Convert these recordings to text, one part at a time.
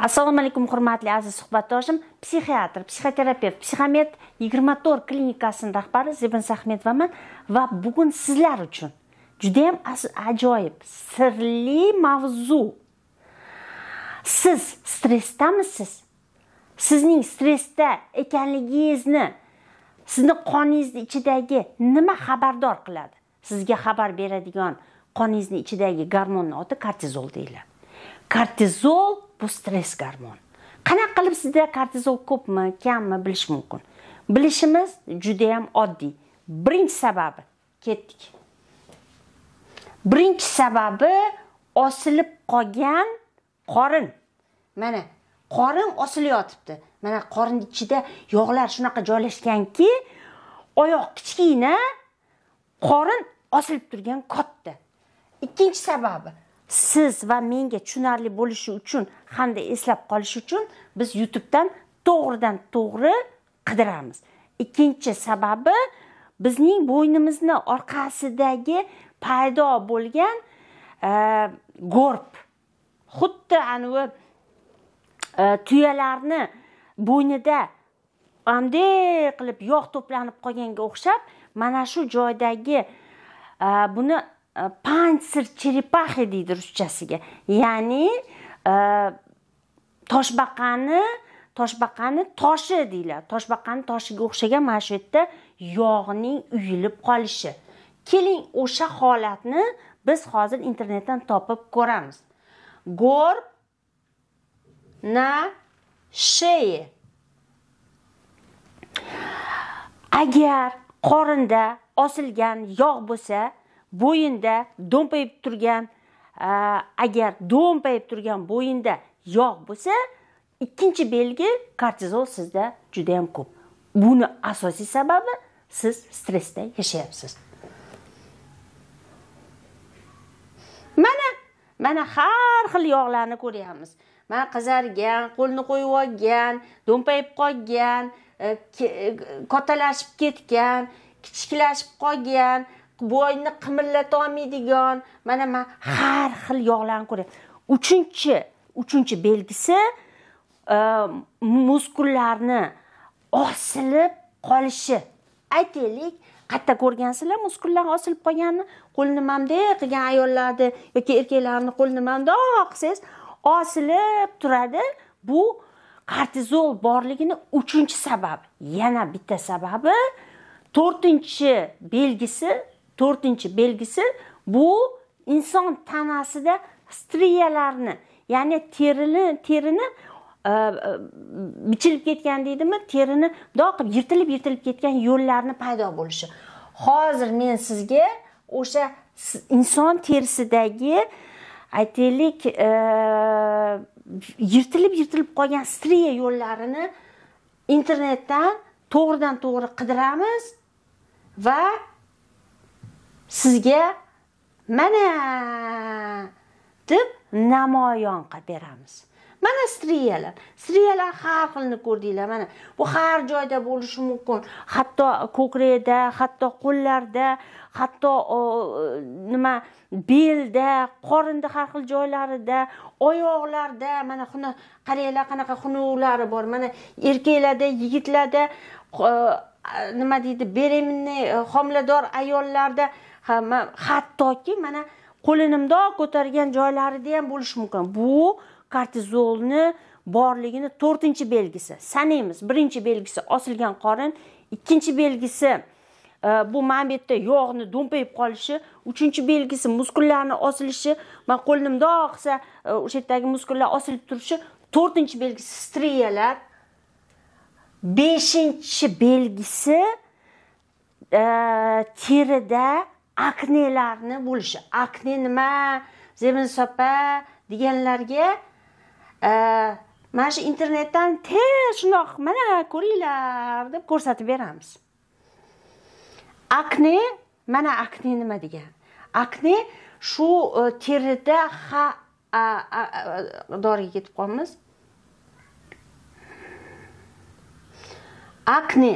assalomu alaykum hurmatli aziz suhbatdoshim psixiatr psixoterapevt psixomed yigirma to'rt klinikasini rahbari zebin sahmetovaman va bugun sizlar uchun judayam ajoyib sirli mavzu siz stressdamisiz sizning stressda ekanligingizni sizni qoningizni ichidagi nima xabardor qiladi sizga xabar beradigan qoningizni ichidagi gormonni oti kortizol deyiladi kortizol bu stress gormon qanaqa qilib sizda kortizol ko'pmi kammi bilish mumkin bilishimiz juda ham oddiy birinchi sababi ketdik birinchi sababi osilib qolgan qorin mana qorin osilib yotibdi mana qorin ichida yog'lar shunaqa joylashganki oyoq kichkina qorin osilib turgan katta ikkinchi sababi siz va menga tushunarli bo'lishi uchun hamda eslab qolish uchun biz youtubedan to'g'ridan to'g'ri qidiramiz ikkinchi sababi bizning bo'ynimizni orqasidagi paydo bo'lgan e, go'rb xuddi anavi e, tuyalarni bo'ynida anday qilib yog' to'planib qolganga o'xshab mana shu joydagi e, buni pantsir э, черепахи deydi ruschasiga ya'ni toshbaqani toshbaqani toshi deyiladi toshbaqani toshiga o'xshagan mana shu yerda yog'ning uyilib qolishi keling o'sha holatni biz hozir internetdan topib ko'ramiz gor na sheye agar qorinda osilgan yog' bo'lsa bo'yinda do'mpayib turgan agar do'mpayib turgan bo'yinda yog' bo'lsa ikkinchi belgi kortizol sizda juda yam ko'p buni asosiy sababi siz stressda yashayapsiz mana mana har xil yog'larni ko'ryapmiz mana qizargan qo'lni qo'yib olgan do'mpayib qolgan e, kattalashib e, ketgan kichiklashib qolgan bo'yni qimillata olmaydigan mana man har xil yog'larni ko'ryapman uchinchi uchinchi belgisi e, muskullarni osilib qolishi aytaylik qayerda ko'rgansizlar muskullar osilib qolganini qo'lni nimamday qilgan ayollarni yoki erkaklarni qo'lini nimamdoq oh, qilsangiz osilib turadi bu kortizol borligini uchinchi sababi yana bitta sababi to'rtinchi belgisi to'rtinchi belgisi bu inson tanasida striyalarni ya'ni terini terini e, e, bichilib ketgan deydimi terini mundoq qilib yirtilib yirtilib ketgan yo'llarni paydo bo'lishi hozir men sizga o'sha inson terisidagi aytaylik e, yirtilib yirtilib qolgan striya yo'llarini internetdan to'g'ridan to'g'ri qidiramiz va sizga mana deb namoyon qilib beramiz mana striyalar striyalar har xilni ko'rdinglar mana bu har joyda bo'lishi mumkin hatto ko'krakda hatto qo'llarda hatto nima belda qorinda har xil joylarida oyoqlarda mana xuni qaranglar qanaqa xunuvlari bor mana erkaklarda yigitlarda nima deydi беременный e, homilador ayollarda hattoki mana qo'lini mundoq ko'targan joylarida ham bo'lishi mumkin bu kortizolni borligini to'rtinchi belgisi sanaymiz birinchi belgisi osilgan qorin ikkinchi belgisi e, bu mana bu yerda yog'ni do'mpayib qolishi uchinchi belgisi muskullarni osilishi man qo'lni mundoq qilsa e, o'sha yerdagi muskullar osilib turishi to'rtinchi belgisi striyalar beshinchi belgisi e, terida aknelarni bo'lishi akne nima zeminsopa deganlarga e, mana shu internetdan tez shundoq mana ko'ringlar deb ko'rsatib beramiz akne mana akne nima degan akne shu terida e, ha doriga ketib qolamiz akne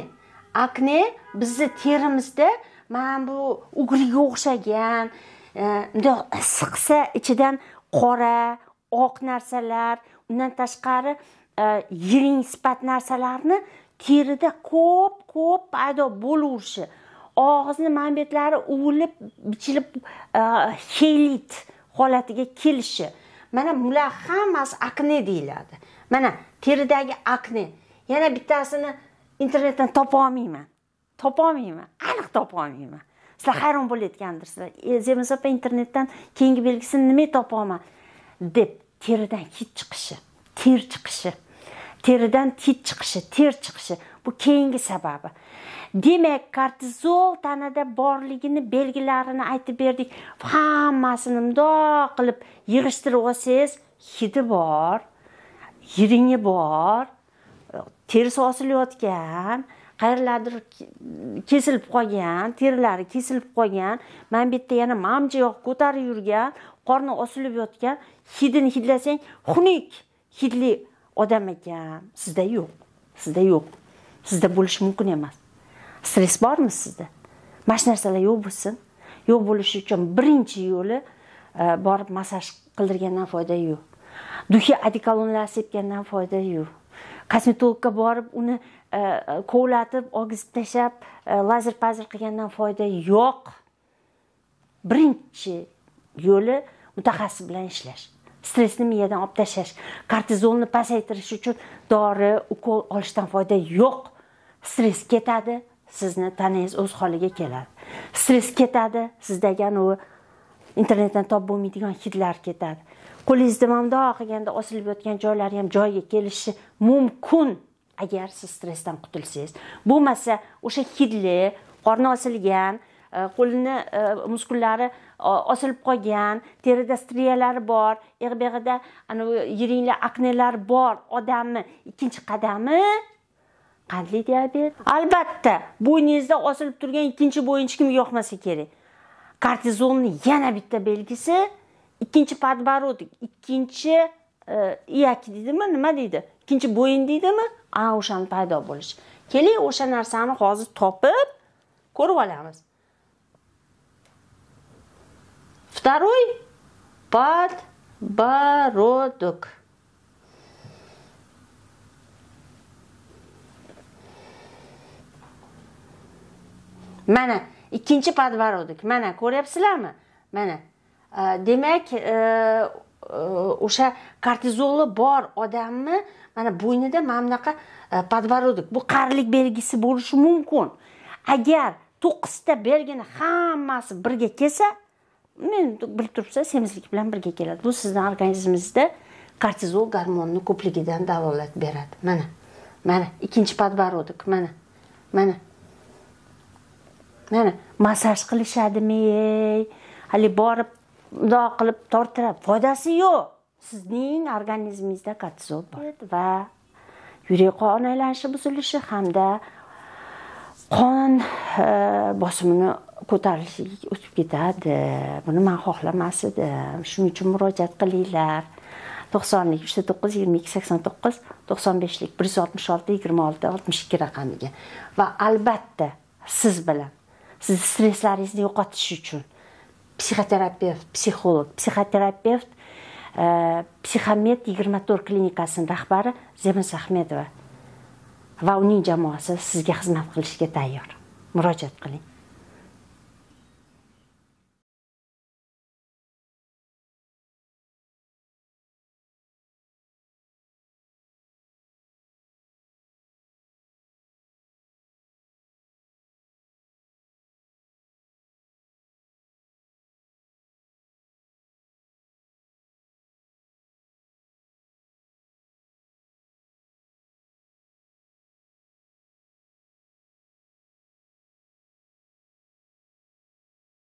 akne bizni terimizda mana bu ugliga o'xshagan bundoq e, siqsa ichidan qora oq narsalar undan tashqari e, yiring sifat narsalarni terida ko'p ko'p paydo bo'laverishi og'izni mana bu yerlari uvilib bichilib e, xelit holatiga kelishi mana bular hammasi akne deyiladi mana teridagi akne yana bittasini internetdan topa olmayman topolmayman aniq topolmayman sizlar hayron bo'layotgandirsizlar zmsp internetdan keyingi belgisini nima topolman deb teridan kit chiqishi ter chiqishi teridan tit chiqishi ter chiqishi bu keyingi sababi demak kortizol tanada borligini belgilarini aytib berdik hammasini mundoq qilib yig'ishtirib olsangiz hidi bor yiringi bor e, terisi osilayotgan qayerlardir kesilib qolgan terilari kesilib qolgan mana bu yerda yana mamji yoq ko'tarib yurgan qorni osilib yotgan hidini hidlasang xunuk hidli odam ekan sizda yo'q sizda yo'q sizda bo'lishi mumkin emas stress bormi sizda mana shu narsalar yo'q bo'lsin yo'q bo'lishi uchun birinchi yo'li e, borib massaj qildirgandan foyda yo'q duxiy odikolonlar sepgandan foyda yo'q kosmetologga borib uni Э, э, kovlatib ogizib tashlab э, lazer pazir qilgandan foyda yo'q birinchi yo'li mutaxassis bilan ishlash stressni miyadan olib tashlash kortizolni pasaytirish uchun dori ukol olishdan foyda yo'q stress ketadi sizni tanangiz o'z holiga keladi stress ketadi sizdagi anavi internetdan topib bo'lmaydigan hidlar ketadi qo'lingizni mamdoq qilganda osilib yotgan joylari ham joyiga kelishi mumkin agar siz stressdan qutulsangiz bo'lmasa o'sha hidli qorni osilgan e, qo'lini e, muskullari osilib qolgan terida striyalar bor egbeg'ida yiringli aknelar bor odamni ikkinchi qadami qandli diabet albatta bo'yningizda osilib turgan ikkinchi bo'yinchi kimga yoqmasa kerak kortizolni yana bitta belgisi ikkinchi подбородок ikkinchi e, iyak deydimi nima deydi ikkinchi bo'yin deydimi ana o'shani paydo bo'lishi keling o'sha narsani hozir topib ko'rib olamiz второй подбородок mana ikkinchi подбородок mana ko'ryapsizlarmi mana e, demak e, Э, o'sha kortizoli bor odamni mana bo'ynida mana bunaqa э, подбородок bu qarilik belgisi bo'lishi mumkin agar to'qqizta belgini hammasi birga kelsa men bilib turibsiz semizlik bilan birga keladi bu sizni organizmingizda kortizol gormonini ko'pligidan dalolat beradi mana mana ikkinchi подбородок mana mana mana massaj qilishadimi ey haligi borib mundoq qilib torttiradi foydasi yo'q sizning organizmingizda kortizol bor va yurak qon aylanishi buzilishi hamda qon e, bosimini ko'tarilishga o'tib ketadi buni man xohlamas edim shuning uchun murojaat qilinglar to'qsonlik uchta to'qqiz yigirma ikki sakson to'qqiz to'qson beshlik bir yuz oltmish olti yigirma olti oltmish ikki raqamiga va albatta siz bilan sizni stresslaringizni yo'qotish uchun психотерапевт психолог психотерапевт e, психомед yigirma to'rt klinikasini rahbari zemis ahmedova va uning jamoasi sizga xizmat qilishga tayyor murojaat qiling